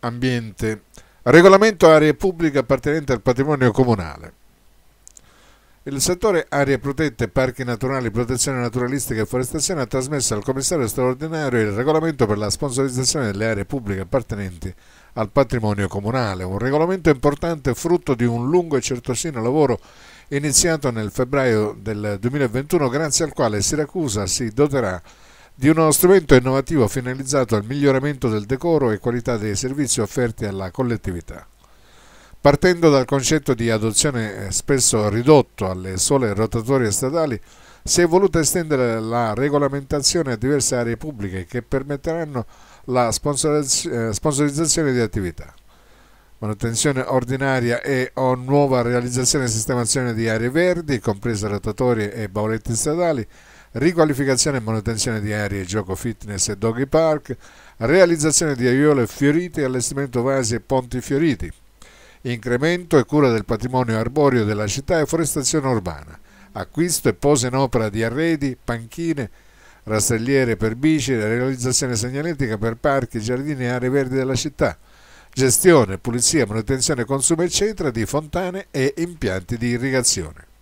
ambiente, regolamento aree pubbliche appartenenti al patrimonio comunale. Il settore aree protette, parchi naturali, protezione naturalistica e forestazione ha trasmesso al commissario straordinario il regolamento per la sponsorizzazione delle aree pubbliche appartenenti al patrimonio comunale, un regolamento importante frutto di un lungo e certosino lavoro iniziato nel febbraio del 2021 grazie al quale Siracusa si doterà di uno strumento innovativo finalizzato al miglioramento del decoro e qualità dei servizi offerti alla collettività. Partendo dal concetto di adozione eh, spesso ridotto alle sole rotatorie statali, si è voluta estendere la regolamentazione a diverse aree pubbliche che permetteranno la eh, sponsorizzazione di attività manutenzione ordinaria e o nuova realizzazione e sistemazione di aree verdi, comprese rotatorie e bauletti stradali, riqualificazione e manutenzione di aree gioco fitness e doggy park, realizzazione di aiuole fiorite e allestimento vasi e ponti fioriti, incremento e cura del patrimonio arborio della città e forestazione urbana, acquisto e posa in opera di arredi, panchine, rastrelliere per bici, realizzazione segnaletica per parchi, giardini e aree verdi della città, gestione, pulizia, manutenzione, consumo eccetera di fontane e impianti di irrigazione.